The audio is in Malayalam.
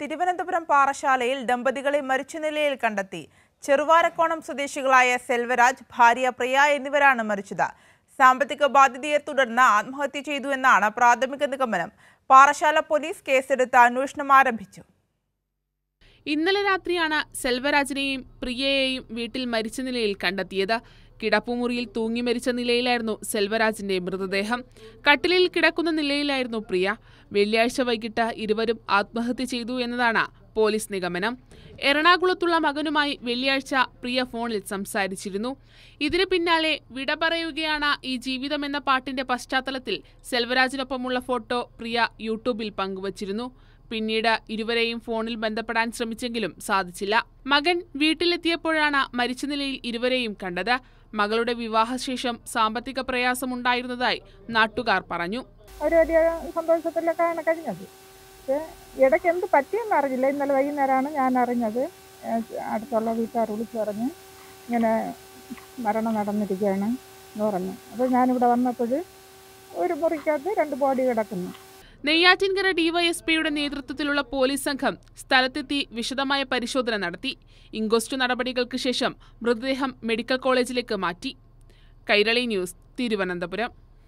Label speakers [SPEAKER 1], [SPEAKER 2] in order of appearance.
[SPEAKER 1] തിരുവനന്തപുരം പാറശാലയിൽ ദമ്പതികളെ മരിച്ച നിലയിൽ കണ്ടെത്തി ചെറുവാരക്കോണം സ്വദേശികളായ സെൽവരാജ് ഭാര്യ പ്രിയ എന്നിവരാണ് മരിച്ചത് സാമ്പത്തിക ബാധ്യതയെ തുടർന്ന് ആത്മഹത്യ ചെയ്തു എന്നാണ് പ്രാഥമിക നിഗമനം പാറശാല പോലീസ് കേസെടുത്ത് അന്വേഷണം ആരംഭിച്ചു
[SPEAKER 2] ഇന്നലെ രാത്രിയാണ് സെൽവരാജിനെയും പ്രിയയെയും വീട്ടിൽ മരിച്ച നിലയിൽ കണ്ടെത്തിയത് കിടപ്പുമുറിയിൽ തൂങ്ങി മരിച്ച നിലയിലായിരുന്നു സെൽവരാജിന്റെ മൃതദേഹം കട്ടിലിൽ കിടക്കുന്ന നിലയിലായിരുന്നു പ്രിയ വെള്ളിയാഴ്ച വൈകിട്ട് ഇരുവരും ആത്മഹത്യ ചെയ്തു എന്നതാണ് പോലീസ് നിഗമനം എറണാകുളത്തുള്ള മകനുമായി വെള്ളിയാഴ്ച പ്രിയ ഫോണിൽ സംസാരിച്ചിരുന്നു ഇതിനു പിന്നാലെ വിട പറയുകയാണ് ഈ ജീവിതം എന്ന പാട്ടിന്റെ പശ്ചാത്തലത്തിൽ സെൽവരാജിനൊപ്പമുള്ള ഫോട്ടോ പ്രിയ യൂട്യൂബിൽ പങ്കുവച്ചിരുന്നു പിന്നീട് ഇരുവരെയും ഫോണിൽ ബന്ധപ്പെടാൻ ശ്രമിച്ചെങ്കിലും സാധിച്ചില്ല മകൻ വീട്ടിലെത്തിയപ്പോഴാണ് മരിച്ച നിലയിൽ ഇരുവരെയും കണ്ടത് മകളുടെ വിവാഹശേഷം സാമ്പത്തിക പ്രയാസം ഉണ്ടായിരുന്നതായി നാട്ടുകാർ പറഞ്ഞു
[SPEAKER 3] സന്തോഷത്തിലൊക്കെയാണ് കഴിഞ്ഞത് ഇടയ്ക്ക് എന്ത് പറ്റിയെന്ന് അറിഞ്ഞില്ല ഇന്നലെ വൈകുന്നേരമാണ് ഞാൻ അറിഞ്ഞത് അടുത്തുള്ള വീട്ടുകാർ വിളിച്ചു പറഞ്ഞ് ഇങ്ങനെ മരണം നടന്നിരിക്കുകയാണ് എന്ന് പറഞ്ഞു അപ്പോൾ ഞാനിവിടെ വന്നപ്പോൾ ഒരു
[SPEAKER 2] മുറിക്കകത്ത് രണ്ട് ബോഡി കിടക്കുന്നു നെയ്യാറ്റിൻകര ഡിവൈഎസ്പിയുടെ നേതൃത്വത്തിലുള്ള പോലീസ് സംഘം സ്ഥലത്തെത്തി വിശദമായ പരിശോധന നടത്തി ഇൻക്വസ്റ്റ് നടപടികൾക്ക് ശേഷം മൃതദേഹം മെഡിക്കൽ കോളേജിലേക്ക് മാറ്റി കൈരളി ന്യൂസ് തിരുവനന്തപുരം